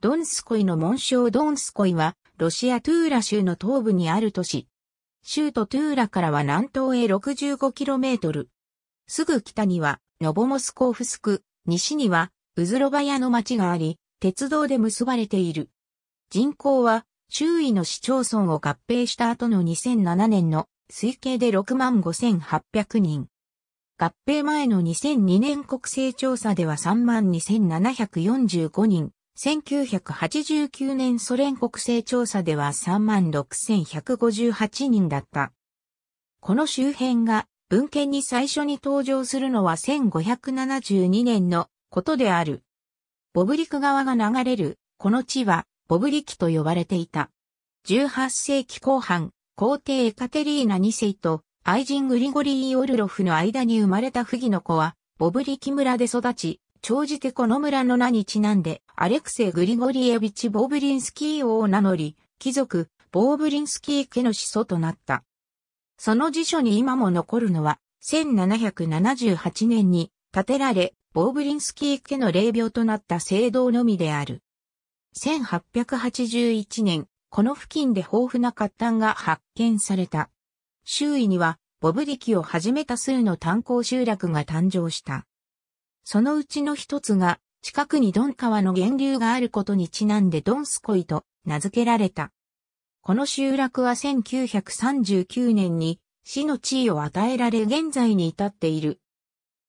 ドンスコイの紋章ドンスコイは、ロシアトゥーラ州の東部にある都市。州都トゥーラからは南東へ 65km。すぐ北には、ノボモスコーフスク、西には、ウズロバヤの町があり、鉄道で結ばれている。人口は、周囲の市町村を合併した後の2007年の推計で65,800人。合併前の2002年国勢調査では32,745人。1989年ソ連国勢調査では36,158人だった。この周辺が文献に最初に登場するのは1572年のことである。ボブリク川が流れる、この地はボブリキと呼ばれていた。18世紀後半、皇帝エカテリーナ2世と愛人グリゴリー・オルロフの間に生まれたフギの子は、ボブリキ村で育ち、長じてこの村の名にちなんで、アレクセイ・グリゴリエビチ・ボーブリンスキー王を名乗り、貴族、ボーブリンスキー家の始祖となった。その辞書に今も残るのは、1778年に建てられ、ボーブリンスキー家の霊廟となった聖堂のみである。1881年、この付近で豊富な活炭が発見された。周囲には、ボブリキをはじめ多数の炭鉱集落が誕生した。そのうちの一つが、近くにドン川の源流があることにちなんでドンスコイと名付けられた。この集落は1939年に市の地位を与えられ現在に至っている。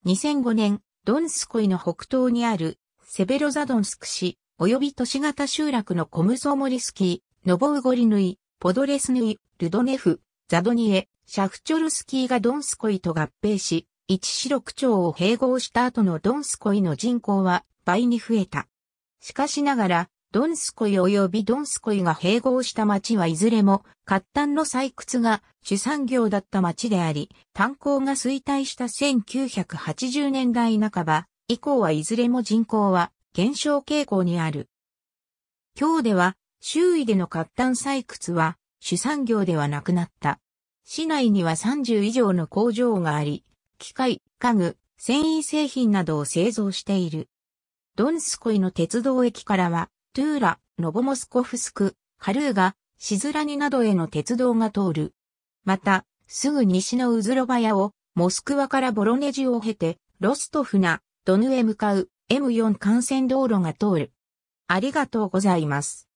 2005年、ドンスコイの北東にあるセベロザドンスク市及び都市型集落のコムソモリスキー、ノボウゴリヌイ、ポドレスヌイ、ルドネフ、ザドニエ、シャフチョルスキーがドンスコイと合併し、一四六町を併合した後のドンスコイの人口は倍に増えた。しかしながら、ドンスコイ及びドンスコイが併合した町はいずれも、活炭の採掘が主産業だった町であり、炭鉱が衰退した1980年代半ば以降はいずれも人口は減少傾向にある。今日では、周囲での活炭採掘は主産業ではなくなった。市内には30以上の工場があり、機械、家具、繊維製品などを製造している。ドンスコイの鉄道駅からは、トゥーラ、ノボモスコフスク、カルーガ、シズラニなどへの鉄道が通る。また、すぐ西のウズロバヤを、モスクワからボロネジを経て、ロストフナ、ドヌへ向かう M4 幹線道路が通る。ありがとうございます。